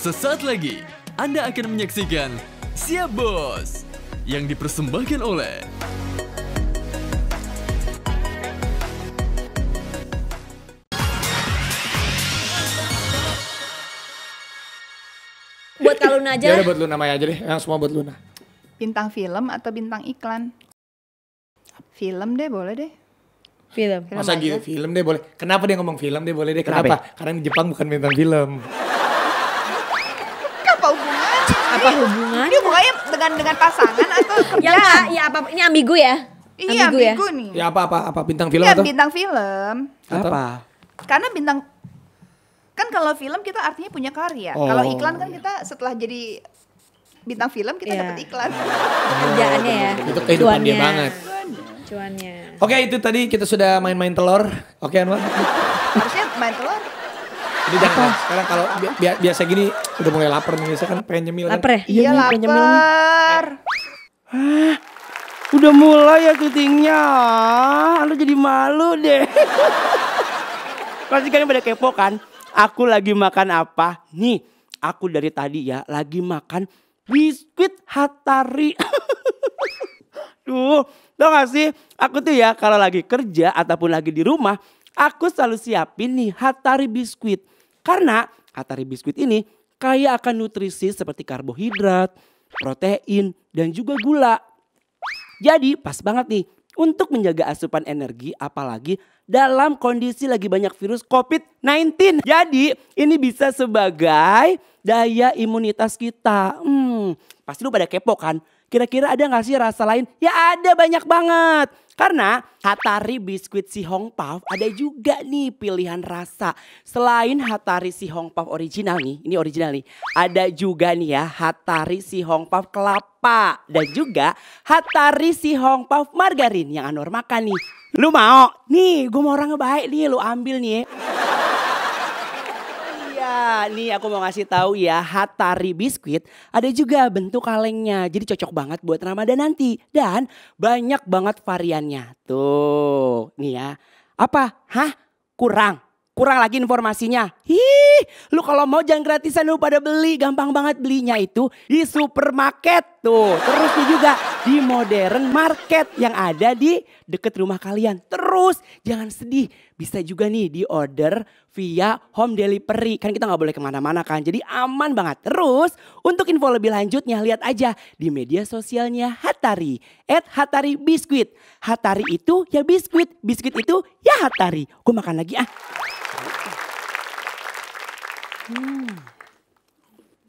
Sesaat lagi, Anda akan menyaksikan Siap Bos yang dipersembahkan oleh Buat kalau Luna aja. Ya buat Luna Maya aja deh, yang semua buat Luna. Bintang film atau bintang iklan? Film deh, boleh deh. Film. film Masa aja. gitu, film deh boleh. Kenapa dia ngomong film deh boleh deh? Kenapa? Kenapa? Karena di Jepang bukan bintang film apa hubungan? Ini pokoknya dengan dengan pasangan atau kerja? Ya, ya apa ini ambigu ya? Iya, ambigu, ya? nih. Ya apa apa apa bintang film Iya, atau? bintang film. Apa? Karena bintang kan kalau film kita artinya punya karya. Oh. Kalau iklan kan kita setelah jadi bintang film kita yeah. dapat iklan. Kerjaannya ya. Itu kehidupan Cuannya. dia banget. Cuannya. Oke, itu tadi kita sudah main-main telur. Oke, Anwar. Harusnya main telur. Jadi jangan. Sekarang kalau bi biasa gini Udah mulai lapar nih, saya kan pengen nyemil. Kan? Lapar ya? Iya, iya lapar. Nyemil. Ah, udah mulai ya syutingnya. Lu jadi malu deh. Pasti kalian pada kepo kan? Aku lagi makan apa? Nih, aku dari tadi ya lagi makan biskuit hatari. Duh, tau gak sih? Aku tuh ya kalau lagi kerja ataupun lagi di rumah, aku selalu siapin nih hatari biskuit. Karena hatari biskuit ini kaya akan nutrisi seperti karbohidrat, protein, dan juga gula. Jadi pas banget nih untuk menjaga asupan energi apalagi dalam kondisi lagi banyak virus COVID-19. Jadi ini bisa sebagai daya imunitas kita. Hmm, Hmm, pasti lu pada kepo kan? Kira-kira ada gak sih rasa lain? Ya ada banyak banget. Karena Hatari Biskuit Si Hong Puff ada juga nih pilihan rasa. Selain Hatari Si Hong Puff original nih, ini original nih. Ada juga nih ya Hatari Si Hong Puff kelapa. Dan juga Hatari Si Hong Puff margarin yang Anwar makan nih. Lu mau? Nih gue mau orang baik nih lu ambil nih ya nih aku mau ngasih tahu ya, Hatari Biskuit ada juga bentuk kalengnya. Jadi cocok banget buat Ramadan nanti dan banyak banget variannya. Tuh, nih ya. Apa? Hah? Kurang. Kurang lagi informasinya. Hih, lu kalau mau jangan gratisan lu pada beli. Gampang banget belinya itu di supermarket tuh. Terus juga di modern market yang ada di deket rumah kalian. Terus jangan sedih, bisa juga nih di order via home delivery. Kan kita nggak boleh kemana-mana kan, jadi aman banget. Terus untuk info lebih lanjutnya lihat aja di media sosialnya Hatari. At Hatari Biskuit. Hatari itu ya biskuit, biskuit itu ya Hatari. Gue makan lagi ah. Hmm.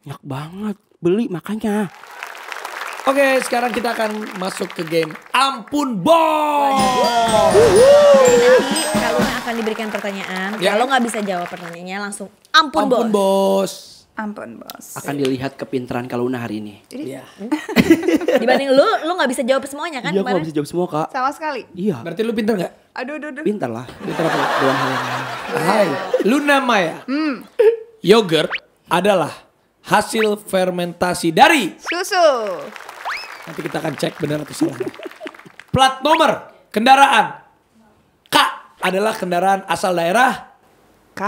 Enak banget, beli makanya. Oke, sekarang kita akan masuk ke game Ampun bos. Nanti kalian akan diberikan pertanyaan. Ya. Kalau nggak bisa jawab pertanyaannya langsung Ampun, Ampun Bos. bos. Ampun Bos. Akan dilihat kepintaran Kaluna hari ini. Iya. Dibanding lu, lu nggak bisa jawab semuanya kan? Iya, kemarin? gak bisa jawab semua kak. Sama sekali. Iya. Berarti lu pintar nggak? Aduh, aduh, aduh. Pintar lah. Pintar apa? Doang hal yang lain. Hai, Luna Maya. Hmm. Yogurt adalah hasil fermentasi dari susu. Nanti kita akan cek benar atau salah. Plat nomor kendaraan K adalah kendaraan asal daerah K.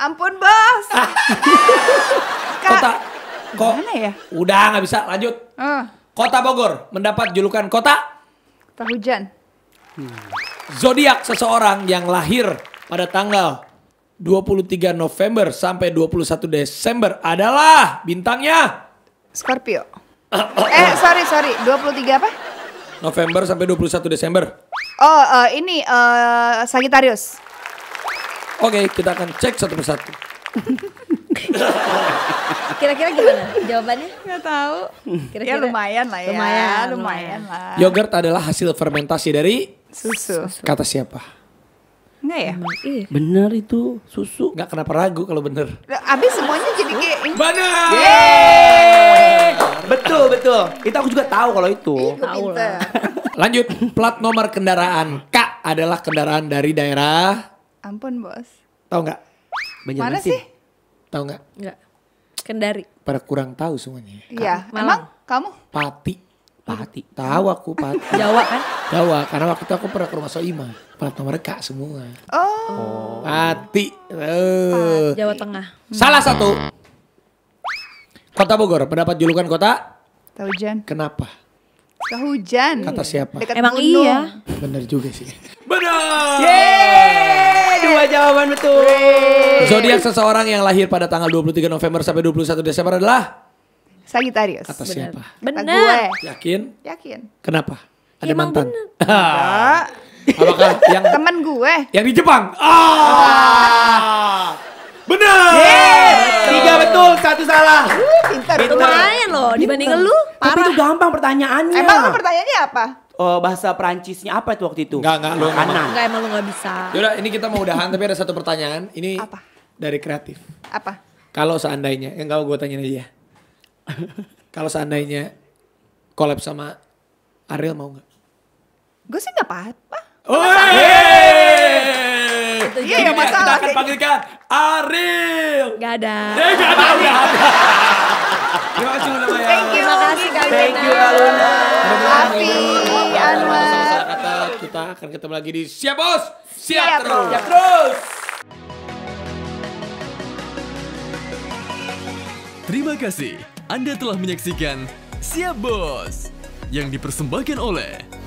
Ampun bos. Ah. Kota. Kok? Mana ya? Udah nggak bisa lanjut. Uh. Kota Bogor mendapat julukan kota. Kota hujan. Hmm. Zodiak seseorang yang lahir pada tanggal 23 November sampai 21 Desember adalah bintangnya Scorpio eh sorry sorry 23 apa? November sampai 21 Desember. Oh uh, ini uh, Sagittarius. Oke okay, kita akan cek satu persatu. Kira-kira gimana jawabannya? Gak tahu. Kira-kira ya lumayan lah ya. Lumayan, lumayan, lumayan lah. Yogurt adalah hasil fermentasi dari susu. Kata siapa? Enggak ya? benar iya. Bener itu susu. Enggak kenapa ragu kalau bener. Abis semuanya jadi kayak Bener. Yeay. Betul betul. Itu aku juga tahu kalau itu. Iya, tahu lah. Lanjut plat nomor kendaraan K adalah kendaraan dari daerah. Ampun bos. Tahu nggak? Mana sih? Tahu nggak? Enggak. Kendari. Pada kurang tahu semuanya. Iya. Emang kamu? Pati. Pati. Tahu aku Pati. Jawa kan? Jawa. Karena waktu itu aku pernah ke rumah Soima. Pernah ke mereka semua. Oh. Pati. Uh. Jawa Tengah. Hmm. Salah satu. Kota Bogor. Pendapat julukan kota? hujan Kenapa? Kehujan. Kata siapa? Dekat Emang gunung. iya. Bener juga sih. Bener! Yeay. Dua jawaban betul. Zodiak seseorang yang lahir pada tanggal 23 November sampai 21 Desember adalah? Sagitarius. Kata bener. siapa? benar. Yakin? Yakin. Kenapa? Ada ya, mantan. Ah. Enggak. Apakah yang teman gue? Yang di Jepang. Ah. ah. Benar. Yeah. Tiga betul, satu salah. Uh, pintar. Itu Lumayan loh dibanding lu. Parah. Tapi itu gampang pertanyaannya. Emang lu pertanyaannya apa? Oh, bahasa Perancisnya apa itu waktu itu? Enggak, enggak. Lu enggak, enggak emang lu enggak bisa. Yaudah, ini kita mau udahan tapi ada satu pertanyaan. Ini apa? dari kreatif. Apa? Kalau seandainya, yang enggak gue tanyain aja Kalau seandainya collab sama Ariel mau nggak? Gue sih nggak apa-apa. Oh, iya ya masalah. Kita akan gitu. panggilkan Ariel. Gak ada. Eh, iya, gak ada udah. Terima kasih Luna Maya. Thank you. Terima kasih Kak Luna. Thank you Kak Luna. Afi, Anwar. Kita akan ketemu lagi di Siap Bos. Siap, Siap terus. Siap terus. Terima kasih anda telah menyaksikan Siap Bos yang dipersembahkan oleh